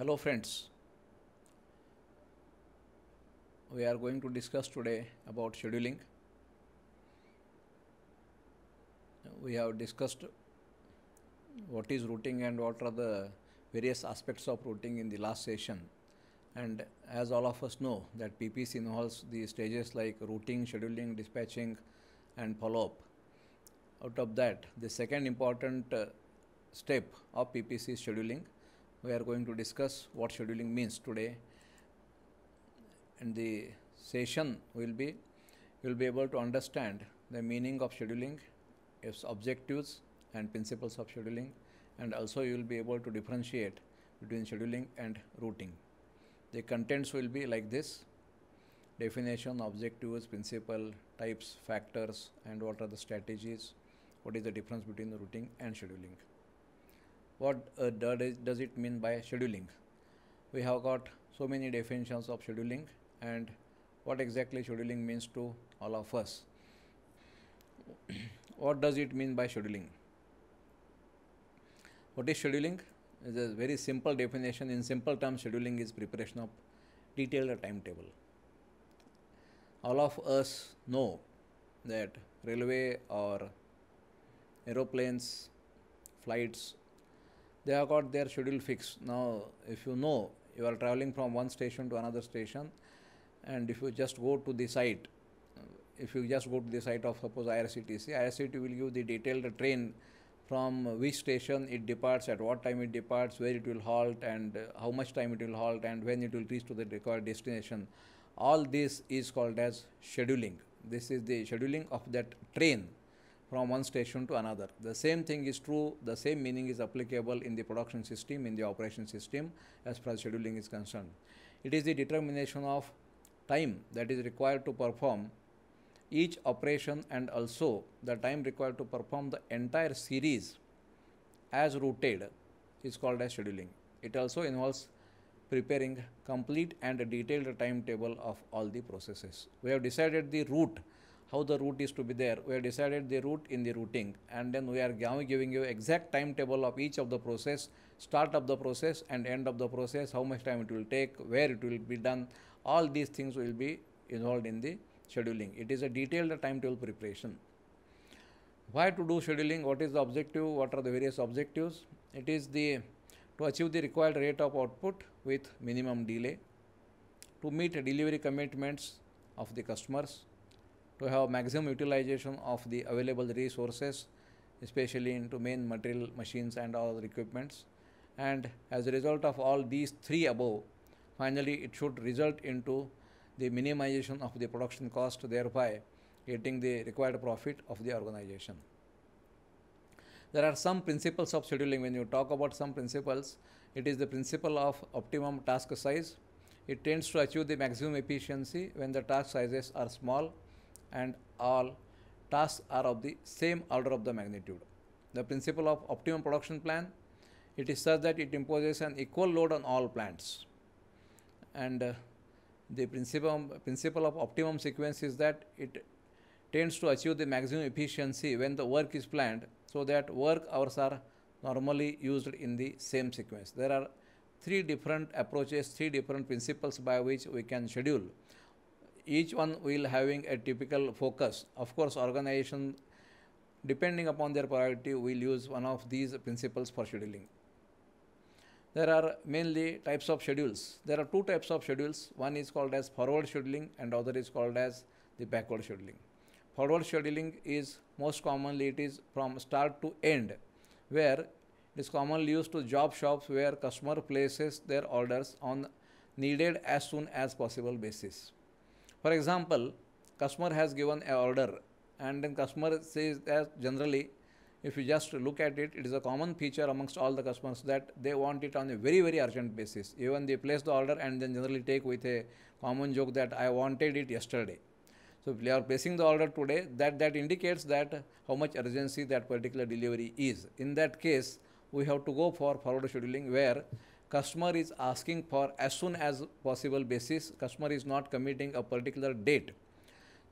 hello friends we are going to discuss today about scheduling we have discussed what is routing and what are the various aspects of routing in the last session and as all of us know that PPC involves the stages like routing scheduling dispatching and follow up out of that the second important uh, step of PPC scheduling we are going to discuss what scheduling means today and the session will be you will be able to understand the meaning of scheduling its objectives and principles of scheduling and also you will be able to differentiate between scheduling and routing the contents will be like this definition objectives principle types factors and what are the strategies what is the difference between the routing and scheduling what uh, does it mean by scheduling? We have got so many definitions of scheduling and what exactly scheduling means to all of us. what does it mean by scheduling? What is scheduling? It's a very simple definition. In simple terms, scheduling is preparation of detailed timetable. All of us know that railway or aeroplanes, flights they have got their schedule fixed. Now, if you know you are traveling from one station to another station, and if you just go to the site, if you just go to the site of suppose IRCTC, IRCTC will give the detailed train from which station it departs, at what time it departs, where it will halt, and how much time it will halt, and when it will reach to the required destination. All this is called as scheduling. This is the scheduling of that train from one station to another. The same thing is true, the same meaning is applicable in the production system, in the operation system as far as scheduling is concerned. It is the determination of time that is required to perform each operation and also the time required to perform the entire series as routed is called as scheduling. It also involves preparing complete and detailed timetable of all the processes. We have decided the route how the route is to be there. We have decided the route in the routing and then we are giving you exact timetable of each of the process, start of the process and end of the process, how much time it will take, where it will be done. All these things will be involved in the scheduling. It is a detailed timetable preparation. Why to do scheduling? What is the objective? What are the various objectives? It is the to achieve the required rate of output with minimum delay, to meet delivery commitments of the customers, to have maximum utilization of the available resources, especially into main material machines and all other equipments. And as a result of all these three above, finally it should result into the minimization of the production cost, thereby getting the required profit of the organization. There are some principles of scheduling. When you talk about some principles, it is the principle of optimum task size. It tends to achieve the maximum efficiency when the task sizes are small and all tasks are of the same order of the magnitude. The principle of optimum production plan, it is such that it imposes an equal load on all plants. And uh, the principle, principle of optimum sequence is that it tends to achieve the maximum efficiency when the work is planned so that work hours are normally used in the same sequence. There are three different approaches, three different principles by which we can schedule each one will having a typical focus. Of course, organization, depending upon their priority, will use one of these principles for scheduling. There are mainly types of schedules. There are two types of schedules. One is called as forward scheduling and other is called as the backward scheduling. Forward scheduling is most commonly it is from start to end where it is commonly used to job shops where customer places their orders on needed as soon as possible basis. For example, customer has given an order and then customer says that generally if you just look at it, it is a common feature amongst all the customers that they want it on a very, very urgent basis. Even they place the order and then generally take with a common joke that I wanted it yesterday. So if they are placing the order today, that, that indicates that how much urgency that particular delivery is. In that case, we have to go for forward scheduling where customer is asking for as soon as possible basis, customer is not committing a particular date.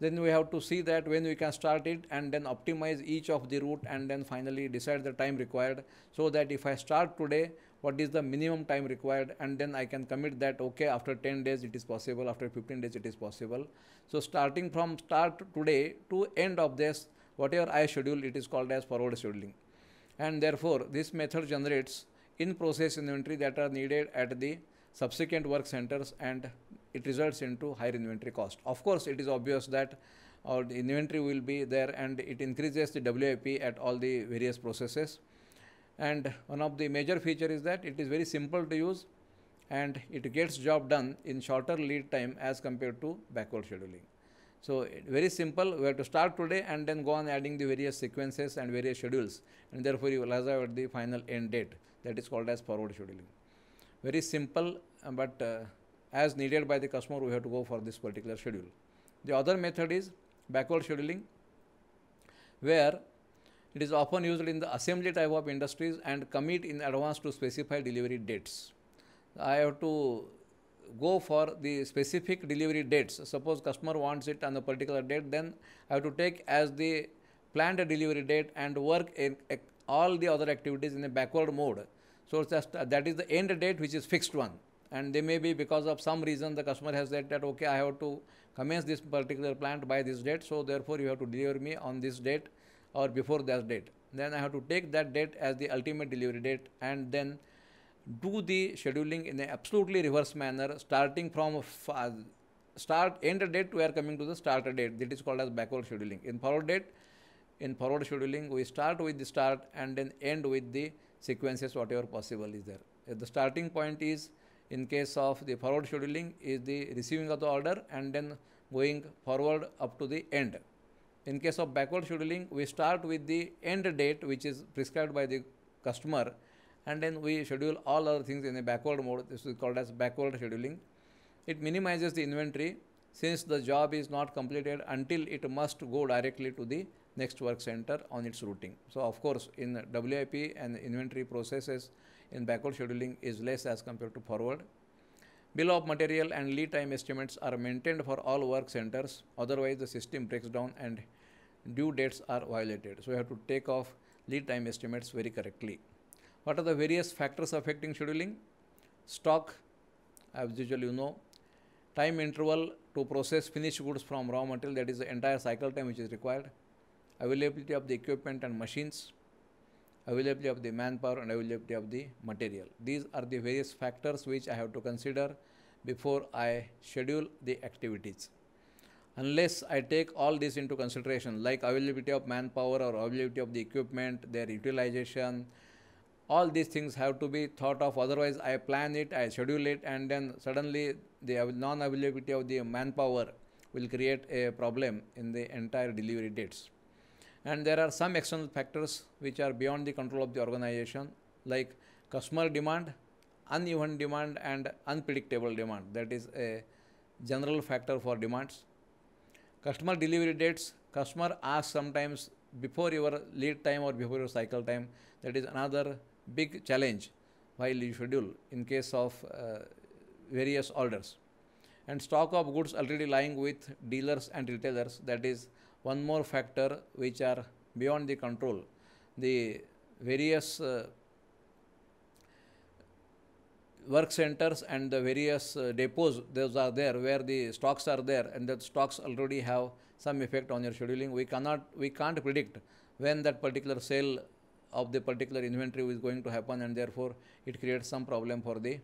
Then we have to see that when we can start it and then optimize each of the route and then finally decide the time required so that if I start today, what is the minimum time required and then I can commit that okay after 10 days it is possible, after 15 days it is possible. So starting from start today to end of this, whatever I schedule, it is called as forward scheduling. And therefore, this method generates in-process inventory that are needed at the subsequent work centers and it results into higher inventory cost. Of course, it is obvious that our uh, inventory will be there and it increases the WIP at all the various processes. And one of the major feature is that it is very simple to use and it gets job done in shorter lead time as compared to backward scheduling. So very simple, we have to start today and then go on adding the various sequences and various schedules and therefore you will arrive at the final end date that is called as forward scheduling. Very simple, uh, but uh, as needed by the customer, we have to go for this particular schedule. The other method is backward scheduling, where it is often used in the assembly type of industries and commit in advance to specify delivery dates. I have to go for the specific delivery dates. Suppose customer wants it on a particular date, then I have to take as the planned delivery date and work in, all the other activities in a backward mode. So just, uh, that is the end date which is fixed one. And they may be because of some reason the customer has said that, okay, I have to commence this particular plant by this date. So therefore, you have to deliver me on this date or before that date. Then I have to take that date as the ultimate delivery date and then do the scheduling in an absolutely reverse manner, starting from uh, start end date we are coming to the starter date. That is called as backward scheduling. In forward date, in forward scheduling, we start with the start and then end with the sequences, whatever possible is there. If the starting point is, in case of the forward scheduling, is the receiving of the order and then going forward up to the end. In case of backward scheduling, we start with the end date, which is prescribed by the customer, and then we schedule all other things in a backward mode. This is called as backward scheduling. It minimizes the inventory since the job is not completed until it must go directly to the next work center on its routing. So of course in WIP and inventory processes in backward scheduling is less as compared to forward. Bill of material and lead time estimates are maintained for all work centers otherwise the system breaks down and due dates are violated. So you have to take off lead time estimates very correctly. What are the various factors affecting scheduling? Stock, as usual you know, time interval to process finished goods from raw material that is the entire cycle time which is required availability of the equipment and machines, availability of the manpower and availability of the material. These are the various factors which I have to consider before I schedule the activities. Unless I take all this into consideration like availability of manpower or availability of the equipment, their utilization, all these things have to be thought of otherwise i plan it i schedule it and then suddenly the non availability of the manpower will create a problem in the entire delivery dates and there are some external factors which are beyond the control of the organization like customer demand uneven demand and unpredictable demand that is a general factor for demands customer delivery dates customer asks sometimes before your lead time or before your cycle time that is another big challenge while you schedule in case of uh, various orders and stock of goods already lying with dealers and retailers that is one more factor which are beyond the control, the various uh, work centers and the various uh, depots those are there where the stocks are there and the stocks already have some effect on your scheduling we cannot we can't predict when that particular sale of the particular inventory is going to happen and therefore it creates some problem for the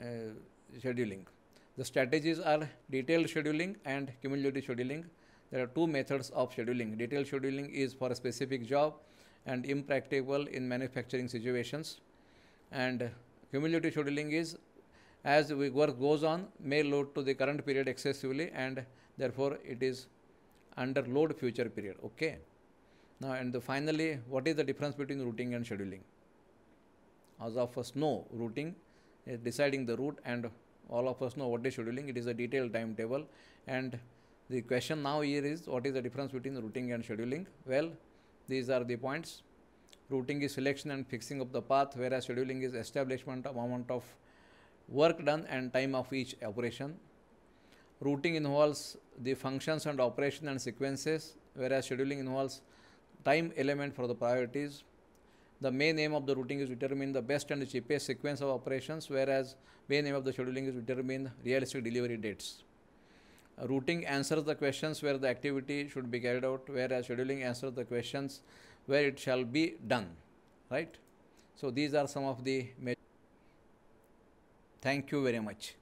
uh, scheduling the strategies are detailed scheduling and cumulative scheduling there are two methods of scheduling. Detailed scheduling is for a specific job and impractical in manufacturing situations. And cumulative scheduling is as the work goes on may load to the current period excessively and therefore it is under load future period. Okay. Now and the finally what is the difference between routing and scheduling? As of us know routing is deciding the route and all of us know what is scheduling. It is a detailed timetable and the question now here is what is the difference between routing and scheduling? Well, these are the points. Routing is selection and fixing of the path, whereas scheduling is establishment of amount of work done and time of each operation. Routing involves the functions and operation and sequences, whereas scheduling involves time element for the priorities. The main aim of the routing is to determine the best and cheapest sequence of operations, whereas main aim of the scheduling is to determine realistic delivery dates. Routing answers the questions where the activity should be carried out, whereas scheduling answers the questions where it shall be done. Right? So these are some of the. Thank you very much.